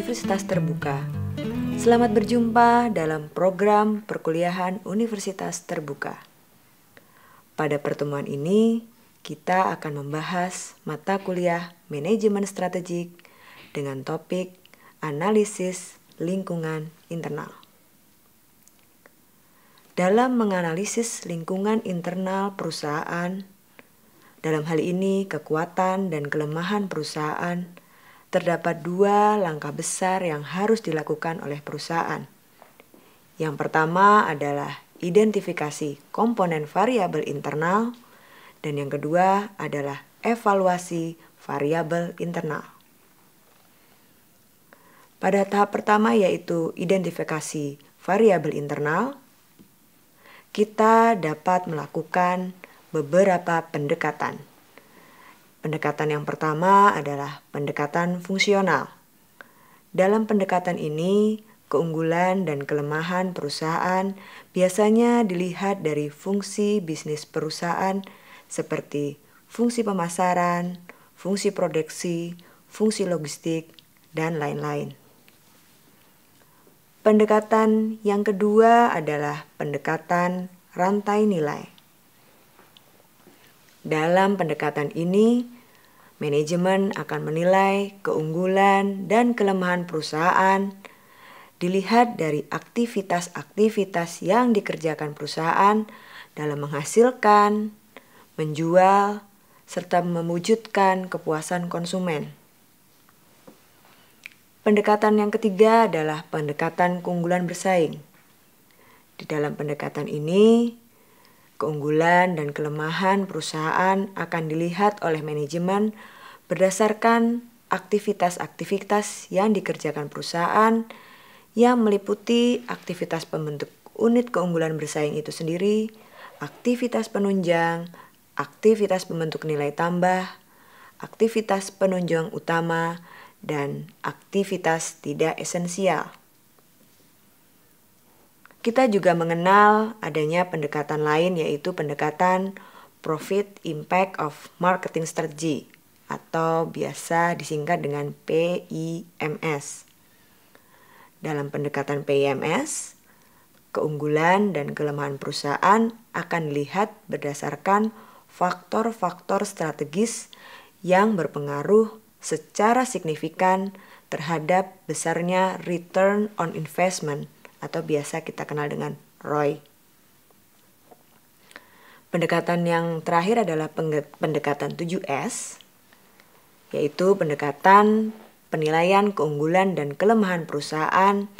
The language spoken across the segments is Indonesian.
Universitas Terbuka. Selamat berjumpa dalam program perkuliahan Universitas Terbuka. Pada pertemuan ini, kita akan membahas mata kuliah Manajemen Strategik dengan topik Analisis Lingkungan Internal. Dalam menganalisis lingkungan internal perusahaan, dalam hal ini kekuatan dan kelemahan perusahaan terdapat dua langkah besar yang harus dilakukan oleh perusahaan. Yang pertama adalah identifikasi komponen variabel internal, dan yang kedua adalah evaluasi variabel internal. Pada tahap pertama, yaitu identifikasi variabel internal, kita dapat melakukan beberapa pendekatan. Pendekatan yang pertama adalah pendekatan fungsional. Dalam pendekatan ini, keunggulan dan kelemahan perusahaan biasanya dilihat dari fungsi bisnis perusahaan seperti fungsi pemasaran, fungsi produksi, fungsi logistik, dan lain-lain. Pendekatan yang kedua adalah pendekatan rantai nilai. Dalam pendekatan ini, manajemen akan menilai keunggulan dan kelemahan perusahaan dilihat dari aktivitas-aktivitas yang dikerjakan perusahaan dalam menghasilkan, menjual, serta mewujudkan kepuasan konsumen. Pendekatan yang ketiga adalah pendekatan keunggulan bersaing. Di dalam pendekatan ini, Keunggulan dan kelemahan perusahaan akan dilihat oleh manajemen berdasarkan aktivitas-aktivitas yang dikerjakan perusahaan yang meliputi aktivitas pembentuk unit keunggulan bersaing itu sendiri, aktivitas penunjang, aktivitas pembentuk nilai tambah, aktivitas penunjang utama, dan aktivitas tidak esensial. Kita juga mengenal adanya pendekatan lain yaitu pendekatan Profit Impact of Marketing Strategy atau biasa disingkat dengan PIMS. Dalam pendekatan PIMS, keunggulan dan kelemahan perusahaan akan dilihat berdasarkan faktor-faktor strategis yang berpengaruh secara signifikan terhadap besarnya return on investment atau biasa kita kenal dengan ROI. Pendekatan yang terakhir adalah pendekatan 7S, yaitu pendekatan penilaian keunggulan dan kelemahan perusahaan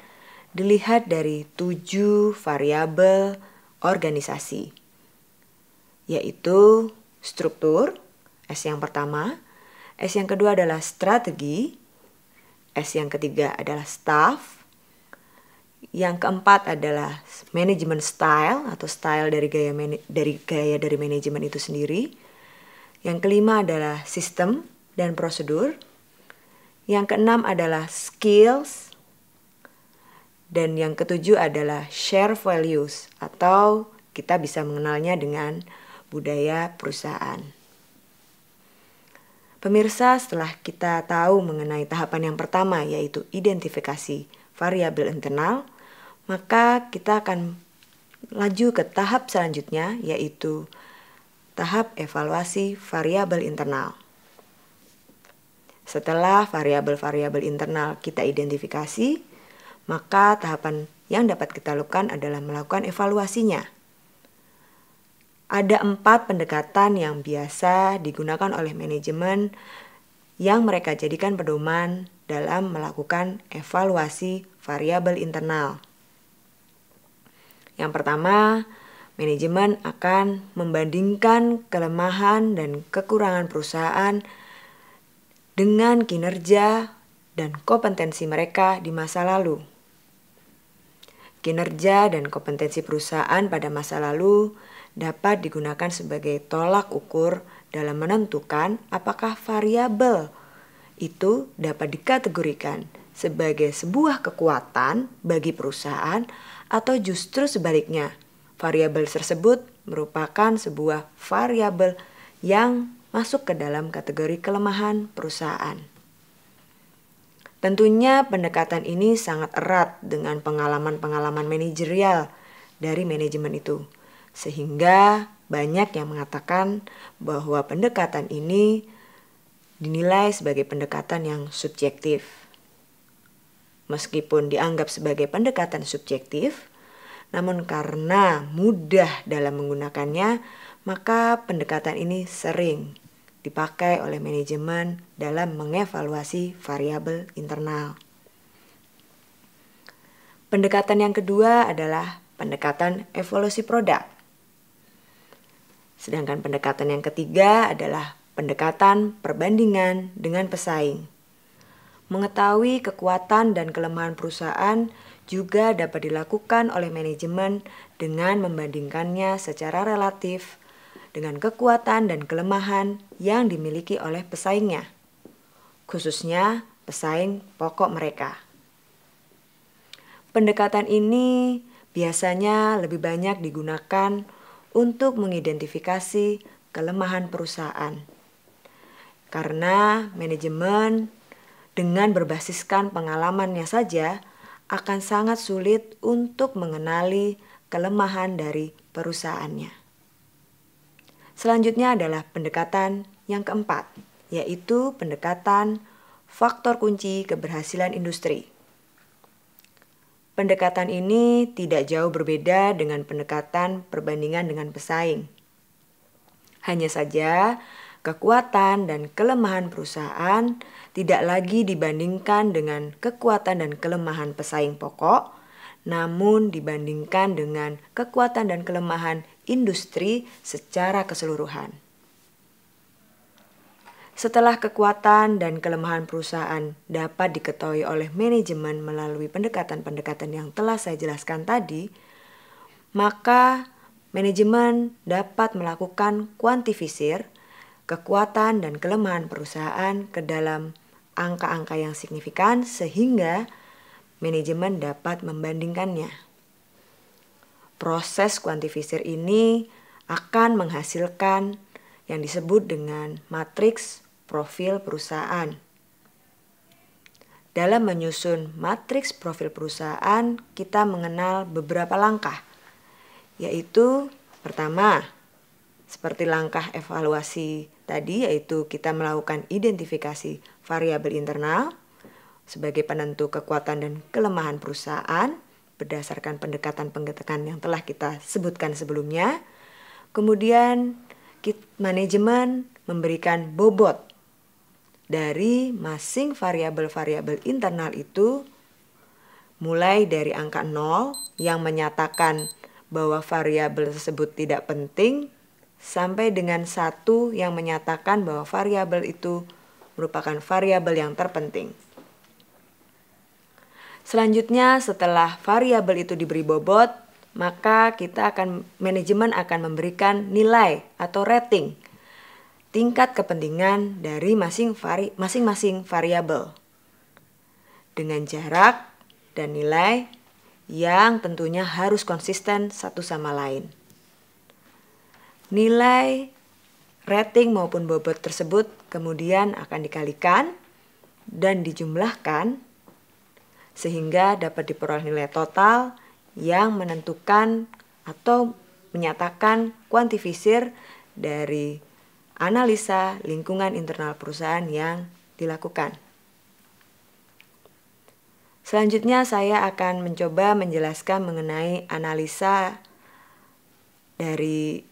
dilihat dari tujuh variabel organisasi, yaitu struktur, S yang pertama, S yang kedua adalah strategi, S yang ketiga adalah staff, yang keempat adalah manajemen style atau style dari gaya dari gaya dari manajemen itu sendiri. Yang kelima adalah sistem dan prosedur. Yang keenam adalah skills. Dan yang ketujuh adalah share values atau kita bisa mengenalnya dengan budaya perusahaan. Pemirsa, setelah kita tahu mengenai tahapan yang pertama yaitu identifikasi variabel internal, maka kita akan laju ke tahap selanjutnya yaitu tahap evaluasi variabel internal. Setelah variabel-variabel internal kita identifikasi, maka tahapan yang dapat kita lakukan adalah melakukan evaluasinya. Ada empat pendekatan yang biasa digunakan oleh manajemen yang mereka jadikan pedoman dalam melakukan evaluasi variabel internal. Yang pertama, manajemen akan membandingkan kelemahan dan kekurangan perusahaan dengan kinerja dan kompetensi mereka di masa lalu. Kinerja dan kompetensi perusahaan pada masa lalu dapat digunakan sebagai tolak ukur dalam menentukan apakah variabel itu dapat dikategorikan sebagai sebuah kekuatan bagi perusahaan atau justru sebaliknya, variabel tersebut merupakan sebuah variabel yang masuk ke dalam kategori kelemahan perusahaan. Tentunya pendekatan ini sangat erat dengan pengalaman-pengalaman manajerial dari manajemen itu. Sehingga banyak yang mengatakan bahwa pendekatan ini dinilai sebagai pendekatan yang subjektif. Meskipun dianggap sebagai pendekatan subjektif, namun karena mudah dalam menggunakannya, maka pendekatan ini sering dipakai oleh manajemen dalam mengevaluasi variabel internal. Pendekatan yang kedua adalah pendekatan evolusi produk. Sedangkan pendekatan yang ketiga adalah pendekatan perbandingan dengan pesaing. Mengetahui kekuatan dan kelemahan perusahaan juga dapat dilakukan oleh manajemen dengan membandingkannya secara relatif dengan kekuatan dan kelemahan yang dimiliki oleh pesaingnya, khususnya pesaing pokok mereka. Pendekatan ini biasanya lebih banyak digunakan untuk mengidentifikasi kelemahan perusahaan, karena manajemen dengan berbasiskan pengalamannya saja akan sangat sulit untuk mengenali kelemahan dari perusahaannya. Selanjutnya adalah pendekatan yang keempat, yaitu pendekatan faktor kunci keberhasilan industri. Pendekatan ini tidak jauh berbeda dengan pendekatan perbandingan dengan pesaing. Hanya saja, kekuatan dan kelemahan perusahaan tidak lagi dibandingkan dengan kekuatan dan kelemahan pesaing pokok, namun dibandingkan dengan kekuatan dan kelemahan industri secara keseluruhan. Setelah kekuatan dan kelemahan perusahaan dapat diketahui oleh manajemen melalui pendekatan-pendekatan yang telah saya jelaskan tadi, maka manajemen dapat melakukan kuantifisir kekuatan dan kelemahan perusahaan ke dalam angka-angka yang signifikan sehingga manajemen dapat membandingkannya. Proses kuantifisir ini akan menghasilkan yang disebut dengan matriks profil perusahaan. Dalam menyusun matriks profil perusahaan, kita mengenal beberapa langkah, yaitu pertama, seperti langkah evaluasi tadi yaitu kita melakukan identifikasi variabel internal sebagai penentu kekuatan dan kelemahan perusahaan berdasarkan pendekatan-pendekatan yang telah kita sebutkan sebelumnya. Kemudian manajemen memberikan bobot dari masing variabel-variabel internal itu mulai dari angka 0 yang menyatakan bahwa variabel tersebut tidak penting sampai dengan satu yang menyatakan bahwa variabel itu merupakan variabel yang terpenting. Selanjutnya, setelah variabel itu diberi bobot, maka kita akan manajemen akan memberikan nilai atau rating tingkat kepentingan dari masing-masing variabel dengan jarak dan nilai yang tentunya harus konsisten satu sama lain. Nilai rating maupun bobot tersebut kemudian akan dikalikan dan dijumlahkan sehingga dapat diperoleh nilai total yang menentukan atau menyatakan kuantifisir dari analisa lingkungan internal perusahaan yang dilakukan. Selanjutnya saya akan mencoba menjelaskan mengenai analisa dari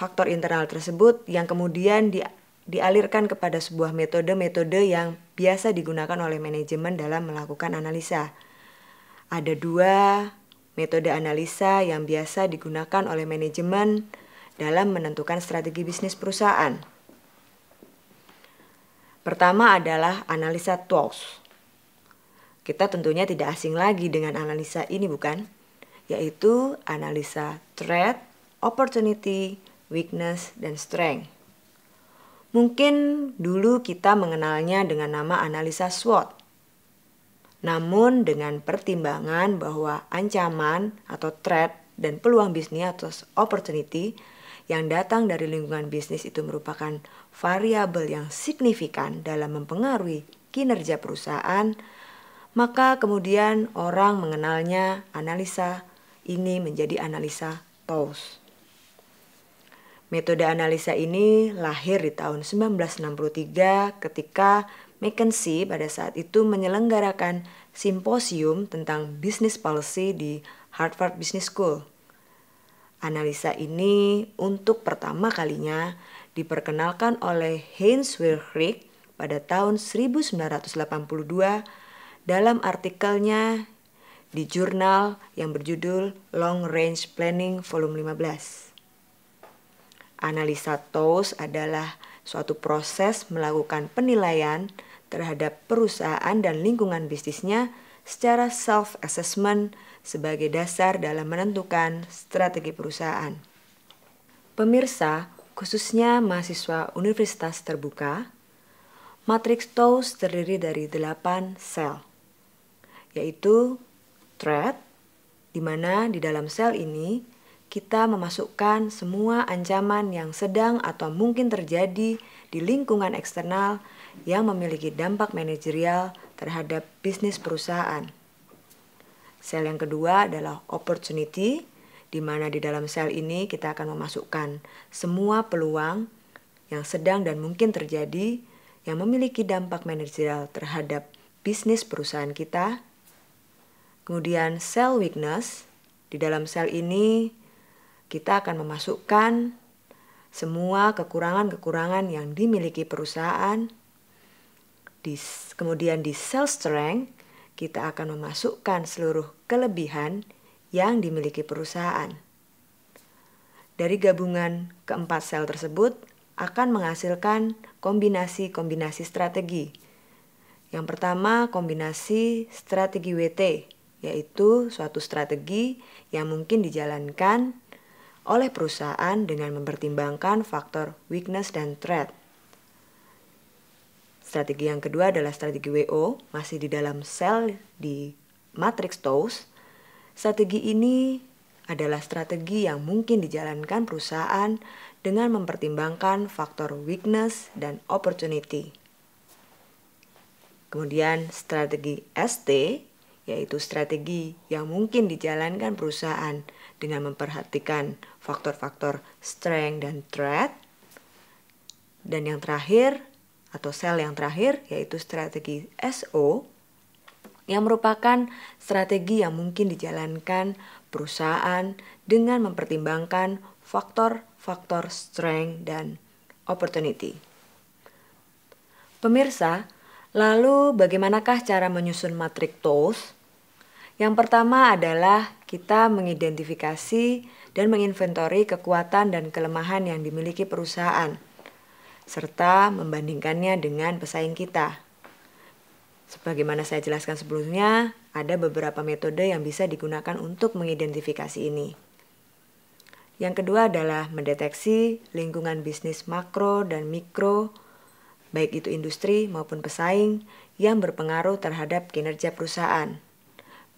faktor internal tersebut yang kemudian di, dialirkan kepada sebuah metode-metode yang biasa digunakan oleh manajemen dalam melakukan analisa. Ada dua metode analisa yang biasa digunakan oleh manajemen dalam menentukan strategi bisnis perusahaan. Pertama adalah analisa tools Kita tentunya tidak asing lagi dengan analisa ini bukan? Yaitu analisa threat, opportunity, weakness, dan strength. Mungkin dulu kita mengenalnya dengan nama analisa SWOT. Namun dengan pertimbangan bahwa ancaman atau threat dan peluang bisnis atau opportunity yang datang dari lingkungan bisnis itu merupakan variabel yang signifikan dalam mempengaruhi kinerja perusahaan, maka kemudian orang mengenalnya analisa ini menjadi analisa TOWS. Metode analisa ini lahir di tahun 1963 ketika McKinsey pada saat itu menyelenggarakan simposium tentang bisnis policy di Harvard Business School. Analisa ini untuk pertama kalinya diperkenalkan oleh Heinz Wilhelm pada tahun 1982 dalam artikelnya di jurnal yang berjudul Long Range Planning volume 15. Analisa TOWS adalah suatu proses melakukan penilaian terhadap perusahaan dan lingkungan bisnisnya secara self-assessment sebagai dasar dalam menentukan strategi perusahaan. Pemirsa, khususnya mahasiswa universitas terbuka, matriks TOWS terdiri dari 8 sel, yaitu thread, di mana di dalam sel ini kita memasukkan semua ancaman yang sedang atau mungkin terjadi di lingkungan eksternal yang memiliki dampak manajerial terhadap bisnis perusahaan. Sel yang kedua adalah opportunity, di mana di dalam sel ini kita akan memasukkan semua peluang yang sedang dan mungkin terjadi yang memiliki dampak manajerial terhadap bisnis perusahaan kita. Kemudian sel weakness, di dalam sel ini kita akan memasukkan semua kekurangan-kekurangan yang dimiliki perusahaan. Di, kemudian di sales strength, kita akan memasukkan seluruh kelebihan yang dimiliki perusahaan. Dari gabungan keempat sel tersebut akan menghasilkan kombinasi-kombinasi strategi. Yang pertama, kombinasi strategi WT, yaitu suatu strategi yang mungkin dijalankan oleh perusahaan dengan mempertimbangkan faktor weakness dan threat. Strategi yang kedua adalah strategi WO, masih di dalam sel di matrix TOWS. Strategi ini adalah strategi yang mungkin dijalankan perusahaan dengan mempertimbangkan faktor weakness dan opportunity. Kemudian strategi ST yaitu strategi yang mungkin dijalankan perusahaan dengan memperhatikan faktor-faktor strength dan threat. Dan yang terakhir atau sel yang terakhir yaitu strategi SO yang merupakan strategi yang mungkin dijalankan perusahaan dengan mempertimbangkan faktor-faktor strength dan opportunity. Pemirsa, lalu bagaimanakah cara menyusun matrik TOES? Yang pertama adalah kita mengidentifikasi dan menginventori kekuatan dan kelemahan yang dimiliki perusahaan, serta membandingkannya dengan pesaing kita. Sebagaimana saya jelaskan sebelumnya, ada beberapa metode yang bisa digunakan untuk mengidentifikasi ini. Yang kedua adalah mendeteksi lingkungan bisnis makro dan mikro, baik itu industri maupun pesaing, yang berpengaruh terhadap kinerja perusahaan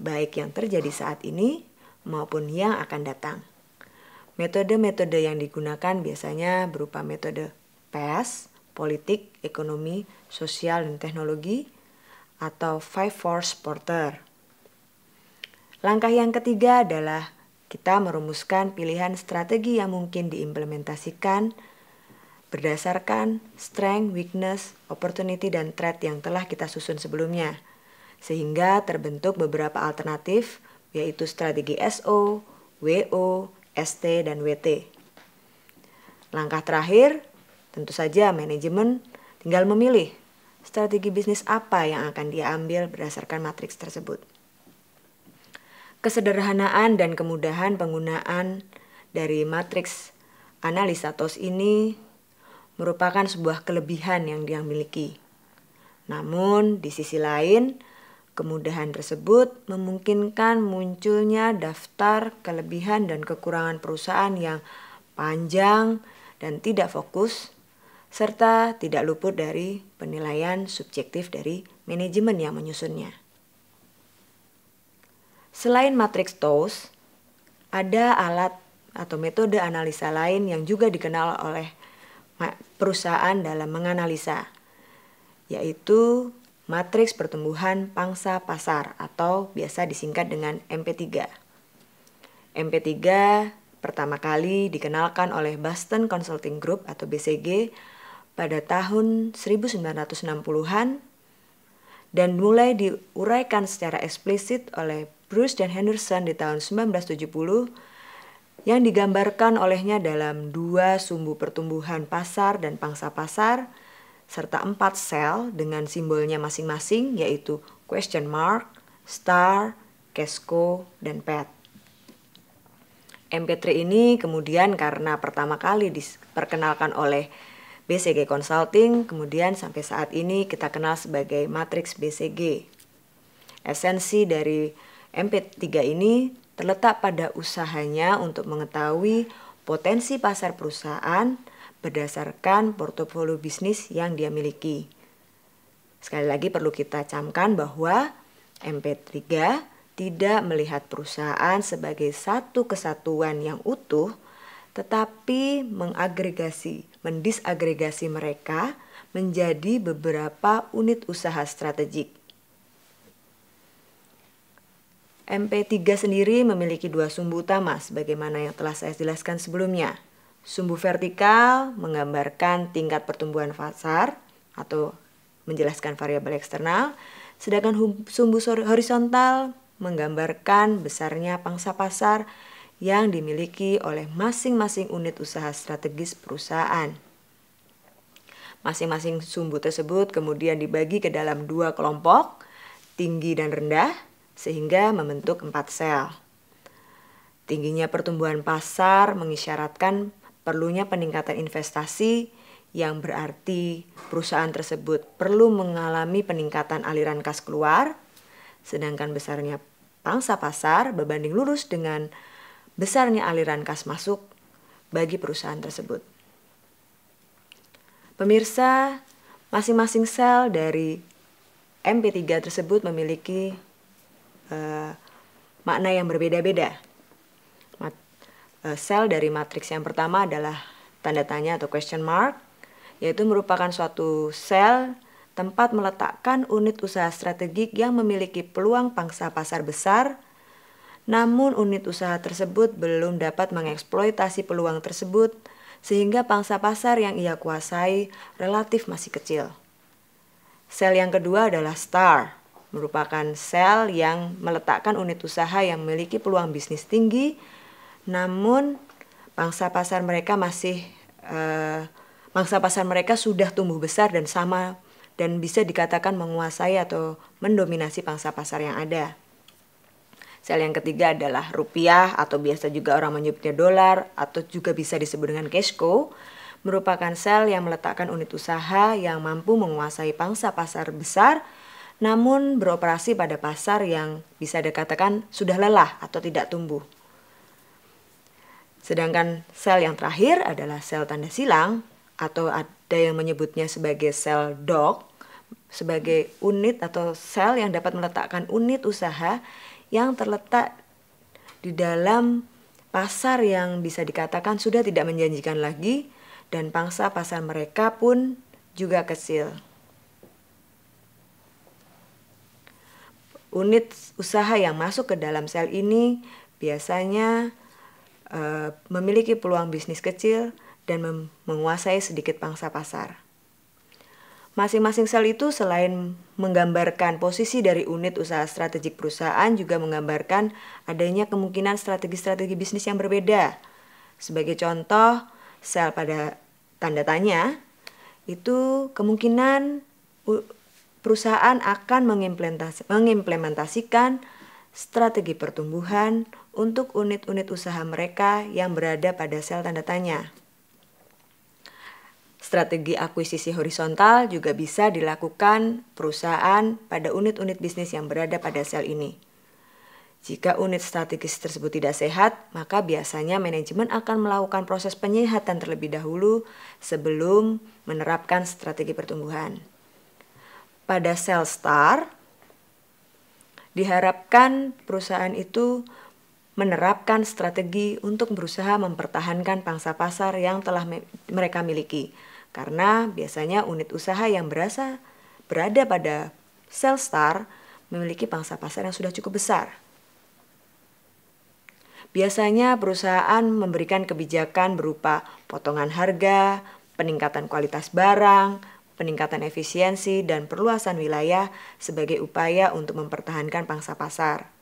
baik yang terjadi saat ini maupun yang akan datang. Metode-metode yang digunakan biasanya berupa metode PES, politik, ekonomi, sosial, dan teknologi, atau Five Force Porter. Langkah yang ketiga adalah kita merumuskan pilihan strategi yang mungkin diimplementasikan berdasarkan strength, weakness, opportunity, dan threat yang telah kita susun sebelumnya sehingga terbentuk beberapa alternatif yaitu strategi SO, WO, ST, dan WT. Langkah terakhir, tentu saja manajemen tinggal memilih strategi bisnis apa yang akan diambil berdasarkan matriks tersebut. Kesederhanaan dan kemudahan penggunaan dari matriks analisa TOS ini merupakan sebuah kelebihan yang dia miliki. Namun, di sisi lain, Kemudahan tersebut memungkinkan munculnya daftar kelebihan dan kekurangan perusahaan yang panjang dan tidak fokus, serta tidak luput dari penilaian subjektif dari manajemen yang menyusunnya. Selain matriks TOWS, ada alat atau metode analisa lain yang juga dikenal oleh perusahaan dalam menganalisa, yaitu matriks pertumbuhan pangsa pasar atau biasa disingkat dengan MP3. MP3 pertama kali dikenalkan oleh Boston Consulting Group atau BCG pada tahun 1960-an dan mulai diuraikan secara eksplisit oleh Bruce dan Henderson di tahun 1970 yang digambarkan olehnya dalam dua sumbu pertumbuhan pasar dan pangsa pasar serta empat sel dengan simbolnya masing-masing yaitu question mark, star, kesko, dan pet. MP3 ini kemudian karena pertama kali diperkenalkan oleh BCG Consulting, kemudian sampai saat ini kita kenal sebagai Matrix BCG. Esensi dari MP3 ini terletak pada usahanya untuk mengetahui potensi pasar perusahaan, berdasarkan portofolio bisnis yang dia miliki. Sekali lagi perlu kita camkan bahwa MP3 tidak melihat perusahaan sebagai satu kesatuan yang utuh, tetapi mengagregasi, mendisagregasi mereka menjadi beberapa unit usaha strategik. MP3 sendiri memiliki dua sumbu utama sebagaimana yang telah saya jelaskan sebelumnya, Sumbu vertikal menggambarkan tingkat pertumbuhan pasar atau menjelaskan variabel eksternal, sedangkan sumbu horizontal menggambarkan besarnya pangsa pasar yang dimiliki oleh masing-masing unit usaha strategis perusahaan. Masing-masing sumbu tersebut kemudian dibagi ke dalam dua kelompok, tinggi dan rendah, sehingga membentuk empat sel. Tingginya pertumbuhan pasar mengisyaratkan perlunya peningkatan investasi yang berarti perusahaan tersebut perlu mengalami peningkatan aliran kas keluar, sedangkan besarnya pangsa pasar berbanding lurus dengan besarnya aliran kas masuk bagi perusahaan tersebut. Pemirsa, masing-masing sel dari MP3 tersebut memiliki uh, makna yang berbeda-beda. Eh, sel dari matriks yang pertama adalah tanda tanya atau question mark, yaitu merupakan suatu sel tempat meletakkan unit usaha strategik yang memiliki peluang pangsa pasar besar, namun unit usaha tersebut belum dapat mengeksploitasi peluang tersebut sehingga pangsa pasar yang ia kuasai relatif masih kecil. Sel yang kedua adalah star, merupakan sel yang meletakkan unit usaha yang memiliki peluang bisnis tinggi namun bangsa pasar mereka masih uh, bangsa pasar mereka sudah tumbuh besar dan sama dan bisa dikatakan menguasai atau mendominasi pangsa pasar yang ada. Sel yang ketiga adalah rupiah atau biasa juga orang menyebutnya dolar atau juga bisa disebut dengan cashco merupakan sel yang meletakkan unit usaha yang mampu menguasai pangsa pasar besar namun beroperasi pada pasar yang bisa dikatakan sudah lelah atau tidak tumbuh. Sedangkan sel yang terakhir adalah sel tanda silang atau ada yang menyebutnya sebagai sel dog sebagai unit atau sel yang dapat meletakkan unit usaha yang terletak di dalam pasar yang bisa dikatakan sudah tidak menjanjikan lagi dan pangsa pasar mereka pun juga kecil. Unit usaha yang masuk ke dalam sel ini biasanya Eh, memiliki peluang bisnis kecil dan menguasai sedikit pangsa pasar. Masing-masing sel itu selain menggambarkan posisi dari unit usaha strategik perusahaan juga menggambarkan adanya kemungkinan strategi-strategi bisnis yang berbeda. Sebagai contoh, sel pada tanda tanya itu kemungkinan perusahaan akan mengimplementasikan strategi pertumbuhan untuk unit-unit usaha mereka yang berada pada sel tanda tanya. Strategi akuisisi horizontal juga bisa dilakukan perusahaan pada unit-unit bisnis yang berada pada sel ini. Jika unit strategis tersebut tidak sehat, maka biasanya manajemen akan melakukan proses penyehatan terlebih dahulu sebelum menerapkan strategi pertumbuhan. Pada sel star, diharapkan perusahaan itu menerapkan strategi untuk berusaha mempertahankan pangsa pasar yang telah me mereka miliki. Karena biasanya unit usaha yang berasa berada pada sell star memiliki pangsa pasar yang sudah cukup besar. Biasanya perusahaan memberikan kebijakan berupa potongan harga, peningkatan kualitas barang, peningkatan efisiensi, dan perluasan wilayah sebagai upaya untuk mempertahankan pangsa pasar.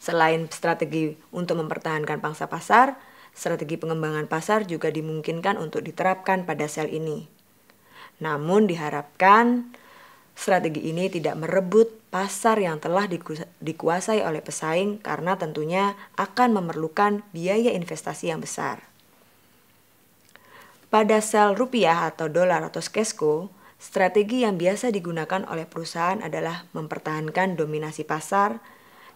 Selain strategi untuk mempertahankan pangsa pasar, strategi pengembangan pasar juga dimungkinkan untuk diterapkan pada sel ini. Namun diharapkan strategi ini tidak merebut pasar yang telah dikuasai oleh pesaing karena tentunya akan memerlukan biaya investasi yang besar. Pada sel rupiah atau dolar atau skesko, strategi yang biasa digunakan oleh perusahaan adalah mempertahankan dominasi pasar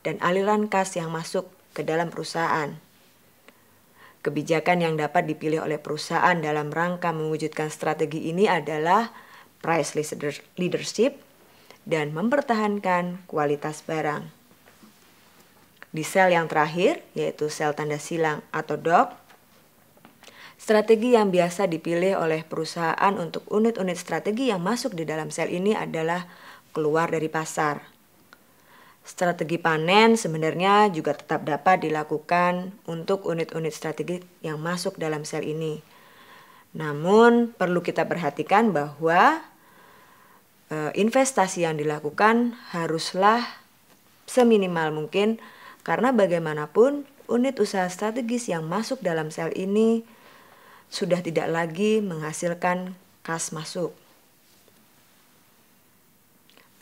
dan aliran kas yang masuk ke dalam perusahaan. Kebijakan yang dapat dipilih oleh perusahaan dalam rangka mewujudkan strategi ini adalah price leadership dan mempertahankan kualitas barang. Di sel yang terakhir, yaitu sel tanda silang atau DOC, strategi yang biasa dipilih oleh perusahaan untuk unit-unit strategi yang masuk di dalam sel ini adalah keluar dari pasar Strategi panen sebenarnya juga tetap dapat dilakukan untuk unit-unit strategi yang masuk dalam sel ini. Namun, perlu kita perhatikan bahwa e, investasi yang dilakukan haruslah seminimal mungkin, karena bagaimanapun unit usaha strategis yang masuk dalam sel ini sudah tidak lagi menghasilkan kas masuk.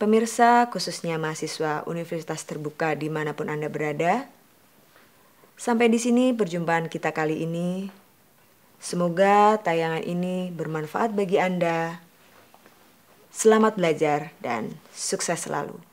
Pemirsa, khususnya mahasiswa universitas terbuka dimanapun Anda berada, sampai di sini perjumpaan kita kali ini. Semoga tayangan ini bermanfaat bagi Anda. Selamat belajar dan sukses selalu.